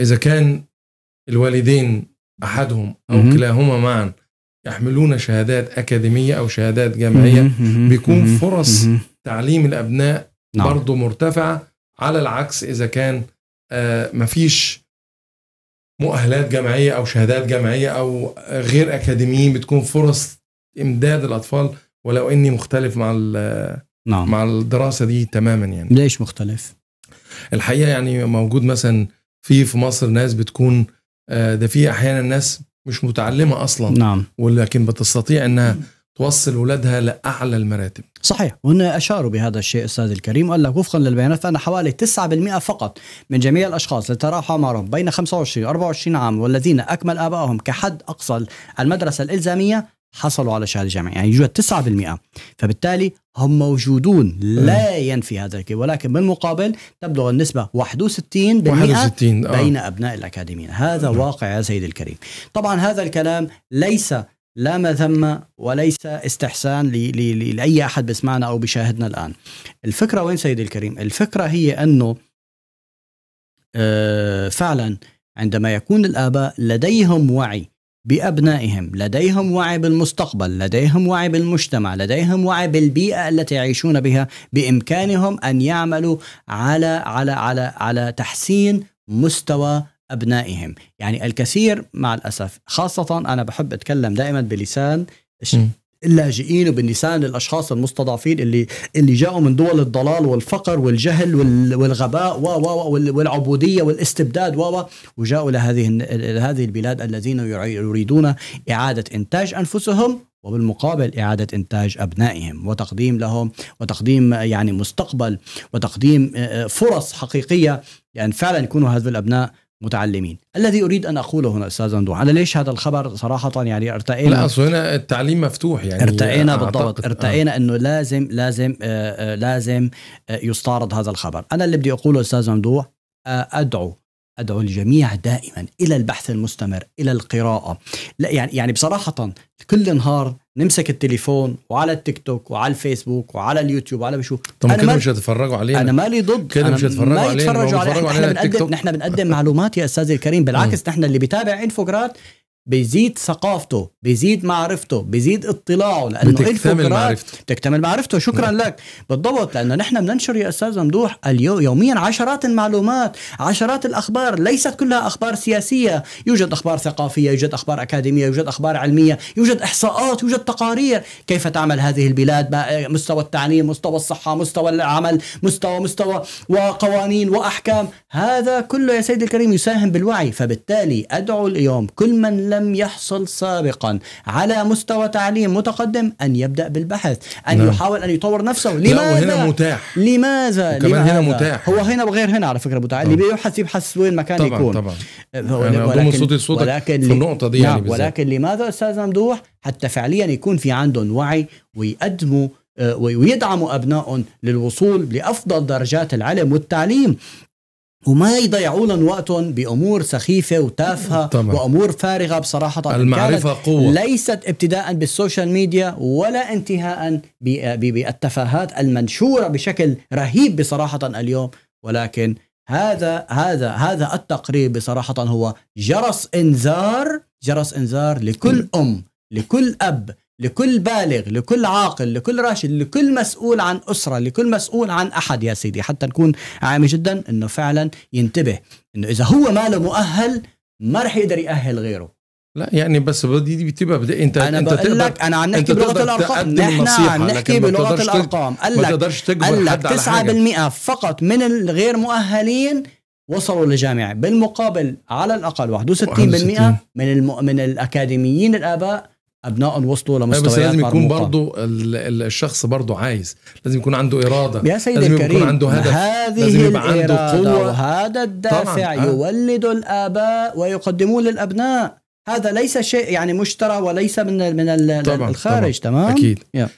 إذا كان الوالدين أحدهم أو كلاهما معا يحملون شهادات أكاديمية أو شهادات جامعية بيكون فرص تعليم الأبناء نعم. برضه مرتفعة على العكس إذا كان ما آه، مفيش مؤهلات جامعية أو شهادات جامعية أو غير أكاديميين بتكون فرص إمداد الأطفال ولو إني مختلف مع نعم. مع الدراسة دي تماما يعني ليش مختلف؟ الحقيقة يعني موجود مثلا في في مصر ناس بتكون آه، ده في احيانا ناس مش متعلمه اصلا نعم ولكن بتستطيع انها توصل اولادها لاعلى المراتب صحيح وهنا اشاروا بهذا الشيء استاذ الكريم قال لك وفقا للبيانات فان حوالي 9% فقط من جميع الاشخاص اللي تراحوا عمرهم بين 25 و 24 عام والذين اكمل ابائهم كحد اقصى المدرسه الالزاميه حصلوا على شهاده جامعيه يعني يوجد 9% فبالتالي هم موجودون إيه. لا ينفي هذا الكي ولكن بالمقابل تبلغ النسبة 61% آه. بين آه. أبناء الأكاديميين هذا نعم. واقع يا سيدي الكريم طبعا هذا الكلام ليس لا مذمة وليس استحسان لأي أحد بسمعنا أو بشاهدنا الآن الفكرة وين سيدي الكريم الفكرة هي أنه آه، فعلا عندما يكون الآباء لديهم وعي بابنائهم، لديهم وعي بالمستقبل، لديهم وعي بالمجتمع، لديهم وعي بالبيئه التي يعيشون بها، بامكانهم ان يعملوا على على على على تحسين مستوى ابنائهم، يعني الكثير مع الاسف خاصه انا بحب اتكلم دائما بلسان اللاجئين وبالنساء الاشخاص المستضعفين اللي اللي جاءوا من دول الضلال والفقر والجهل والغباء و والعبوديه والاستبداد و وجاءوا لهذه هذه البلاد الذين يريدون اعاده انتاج انفسهم وبالمقابل إعادة إنتاج أبنائهم وتقديم لهم وتقديم يعني مستقبل وتقديم آه، آه، فرص حقيقية لأن يعني فعلا يكونوا هذول الأبناء متعلمين الذي اريد ان اقوله هنا استاذ اندوه انا ليش هذا الخبر صراحه يعني ارتئينا لا اصل هنا التعليم مفتوح يعني ارتئينا بالضبط آه. ارتئينا آه. انه لازم لازم آآ آه، آه، لازم آآ يستعرض هذا الخبر انا اللي بدي اقوله استاذ ممدوح ادعو ادعو الجميع دائما الى البحث المستمر الى القراءه لا يعني يعني بصراحه كل نهار نمسك التليفون وعلى التيك توك وعلى الفيسبوك وعلى اليوتيوب وعلى بشو طب كلهم مش يتفرجوا علينا انا مالي ضد كلهم مش هتتفرجوا علينا ما يتفرجوا علينا, علينا. علينا. نحن بنقدم نحن بنقدم معلومات يا استاذ الكريم بالعكس نحن آه. اللي بيتابع انفوجرات بيزيد ثقافته بيزيد معرفته بيزيد اطلاعه لانه بتكتمل معرفته بتكتمل معرفته شكرا نعم. لك بالضبط لانه نحن بننشر يا استاذ ممدوح اليوم يوميا عشرات المعلومات عشرات الاخبار ليست كلها اخبار سياسيه يوجد اخبار ثقافيه يوجد اخبار اكاديميه يوجد اخبار علميه يوجد احصاءات يوجد تقارير كيف تعمل هذه البلاد مستوى التعليم مستوى الصحه مستوى العمل مستوى مستوى وقوانين واحكام هذا كله يا سيدي الكريم يساهم بالوعي فبالتالي ادعو اليوم كل من لم يحصل سابقا على مستوى تعليم متقدم أن يبدأ بالبحث أن نعم. يحاول أن يطور نفسه لماذا؟ لا وهنا متاح لماذا؟ كمان هنا متاح هو هنا بغير هنا على فكرة متاح اللي بيبحث يبحث وين مكان طبعا يكون طبعا طبعا ولكن صوتي صوتك ولكن في النقطة دي يعني نعم يعني ولكن لماذا أستاذ ممدوح؟ حتى فعليا يكون في عندهم وعي ويقدموا آه، ويدعموا أبنائهم للوصول لأفضل درجات العلم والتعليم وما يضيعوا لهم وقتهم بامور سخيفه وتافهه وامور فارغه بصراحه المعرفه قوه ليست ابتداء بالسوشيال ميديا ولا انتهاء بالتفاهات المنشوره بشكل رهيب بصراحه اليوم ولكن هذا هذا هذا التقرير بصراحه هو جرس انذار جرس انذار لكل ام لكل اب لكل بالغ لكل عاقل لكل راشد لكل مسؤول عن أسرة لكل مسؤول عن أحد يا سيدي حتى نكون عامي جدا أنه فعلا ينتبه أنه إذا هو ماله مؤهل ما رح يقدر يأهل غيره لا يعني بس بدي بتبقى بدي انت انا انت بقول لك انا عم نحكي بلغه الارقام نحن عم نحكي بلغه الارقام قال لك ما قال لك 9% فقط من الغير مؤهلين وصلوا للجامعه بالمقابل على الاقل 61% من الم... من الاكاديميين الاباء ابناء وصلوا أيوة، لمستويات بس لازم يكون برضه برضو الشخص برضو عايز لازم يكون عنده اراده يا سيدي لازم الكريم يكون عنده هدف هذه لازم يبقى عنده قوه وهذا الدافع طبعاً. آه. يولد الاباء ويقدموه للابناء هذا ليس شيء يعني مشترى وليس من من طبعاً الخارج طبعاً. تمام اكيد yeah.